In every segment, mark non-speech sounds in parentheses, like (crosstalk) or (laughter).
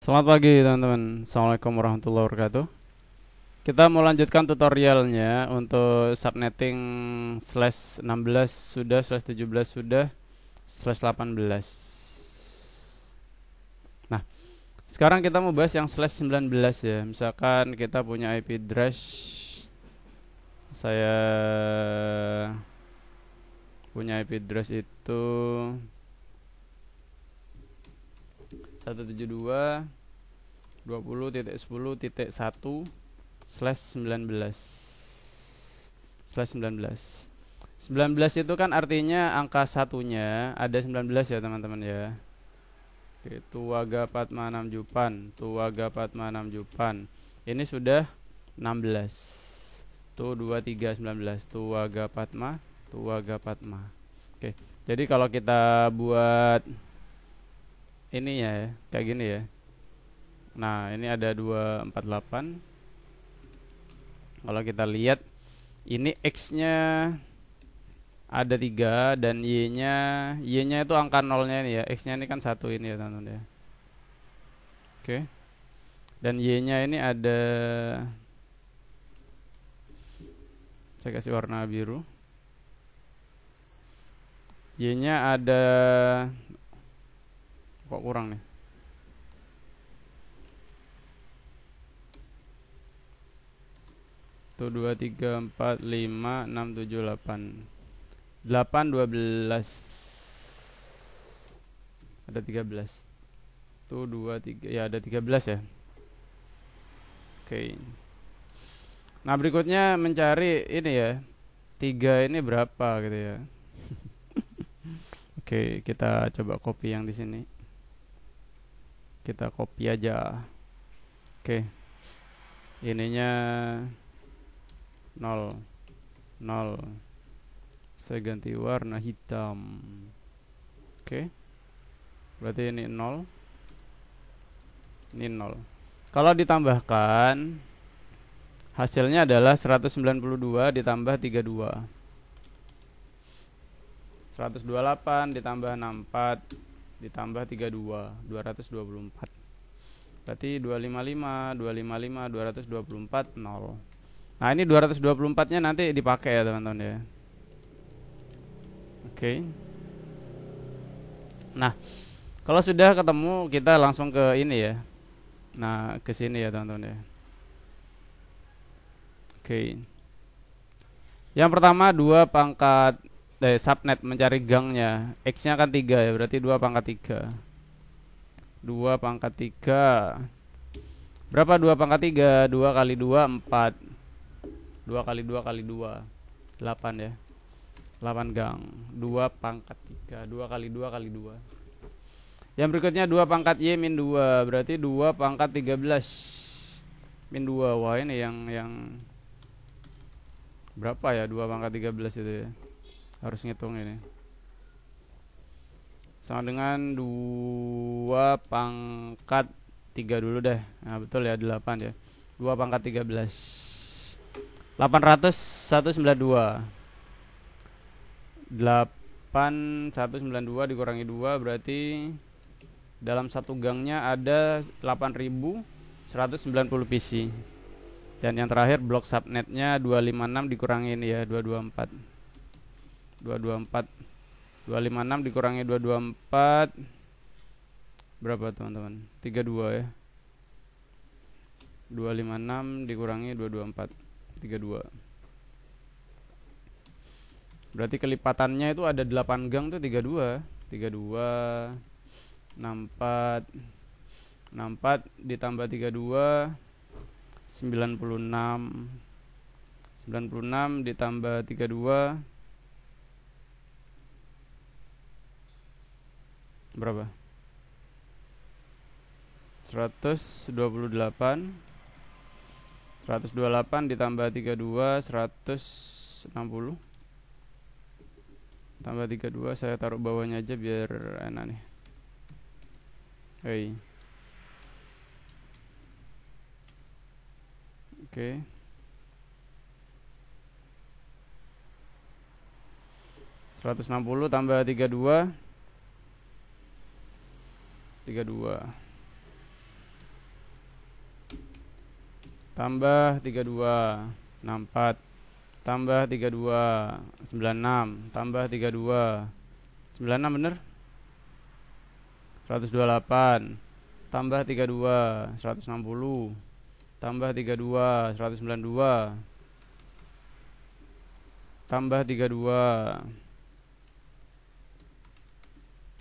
Selamat pagi teman-teman Assalamualaikum warahmatullahi wabarakatuh Kita mau lanjutkan tutorialnya Untuk subnetting Slash 16 sudah Slash 17 sudah Slash 18 Nah Sekarang kita mau bahas yang slash 19 ya Misalkan kita punya IP address Saya Punya IP address itu 172 20.10.1 slash 19 slash 19 19 itu kan artinya angka satunya ada 19 ya teman-teman ya Oke, tuaga patmanam jupan tuaga patmanam jupan ini sudah 16 tuh 2 3 19 tuaga patma tuaga patma Oke jadi kalau kita buat ininya ya kayak gini ya nah ini ada 248 kalau kita lihat ini X nya ada tiga dan Y nya Y nya itu angka nolnya ini ya X nya ini kan satu ini ya teman-teman ya oke dan Y nya ini ada saya kasih warna biru Y nya ada kok kurang nih tuh dua tiga empat lima enam tujuh delapan delapan dua belas ada tiga belas satu dua tiga ya ada tiga belas ya oke nah berikutnya mencari ini ya tiga ini berapa gitu ya (laughs) oke kita coba copy yang di sini kita copy aja oke okay. ininya 0 0 saya ganti warna hitam oke okay. berarti ini 0 ini 0 kalau ditambahkan hasilnya adalah 192 ditambah 32 128 ditambah 64 ditambah 32 224 berarti 255 255 224 0 nah ini 224 nya nanti dipakai ya teman-teman ya oke okay. nah kalau sudah ketemu kita langsung ke ini ya nah ke sini ya teman-teman ya oke okay. yang pertama 2 pangkat eh, subnet mencari gangnya x-nya kan tiga ya berarti dua pangkat tiga dua pangkat tiga berapa dua pangkat tiga dua kali dua empat dua kali dua kali dua delapan ya delapan gang dua pangkat tiga dua kali dua kali dua yang berikutnya dua pangkat Y min dua berarti dua pangkat tiga belas min dua wah ini yang yang berapa ya dua pangkat tiga belas itu ya harus ngitung ini sama dengan dua pangkat tiga dulu deh nah betul ya delapan ya dua pangkat tiga belas delapan ratus satu sembilan dua delapan satu sembilan dua dikurangi dua berarti dalam satu gangnya ada delapan ribu seratus sembilan puluh PC dan yang terakhir blok subnetnya 256 ini ya 224 224 256 dikurangi 224 Berapa teman-teman? 32 ya 256 dikurangi 224 32 Berarti kelipatannya itu ada 8 gang tuh 32 32 64 64 ditambah 32 96 96 ditambah 32 berapa 128 128 ditambah 32 160 tambah 32 saya taruh bawahnya aja biar enak nih hey. oke okay. Seratus enam puluh tambah tiga dua 32 tambah 32 64 tambah 32 96 tambah 32 96 bener 128 tambah 32 160 tambah 32 192 tambah 32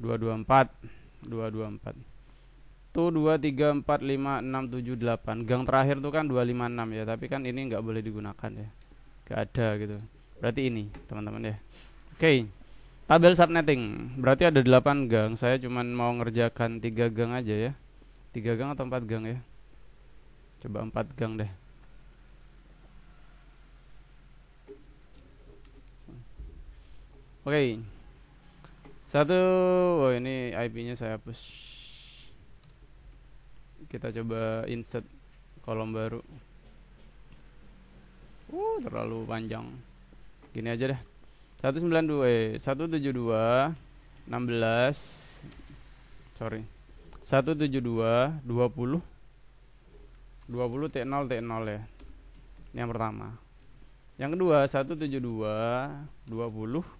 224 dua dua empat tuh dua tiga empat lima enam tujuh delapan gang terakhir tuh kan dua lima enam ya tapi kan ini nggak boleh digunakan ya nggak ada gitu berarti ini teman-teman ya oke tabel subnetting berarti ada delapan gang saya cuman mau ngerjakan tiga gang aja ya tiga gang atau empat gang ya coba empat gang deh oke satu, oh ini IP-nya saya hapus. Kita coba insert kolom baru. Uh, terlalu panjang. Gini aja deh. 192 eh 172 16 sorry 172 20 20 T0 T0 ya ini yang pertama yang kedua 172 20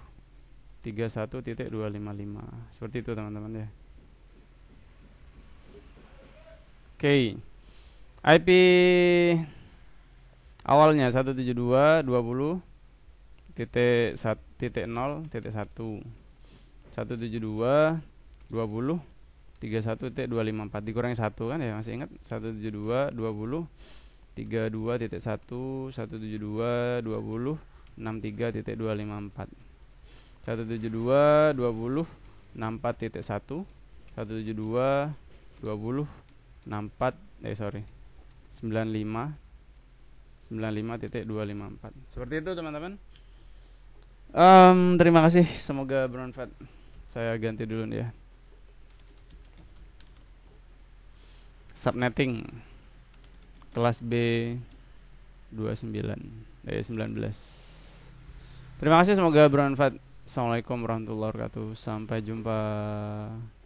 tiga satu titik dua lima lima seperti itu teman teman ya. Oke, IP awalnya satu tujuh dua dua puluh titik satu titik nol titik satu satu tujuh dua dua puluh tiga satu titik dua lima empat dikurang satu kan ya masih ingat satu tujuh dua dua puluh tiga dua titik satu satu tujuh dua dua puluh enam tiga titik dua lima empat 172 20 64 titik 1 172 20 64 eh sorry 95 95 titik 254 seperti itu teman-teman um, terima kasih semoga bermanfaat saya ganti dulu nih ya subnetting kelas B 29 eh 19 terima kasih semoga bermanfaat Assalamualaikum warahmatullahi wabarakatuh. Sampai jumpa.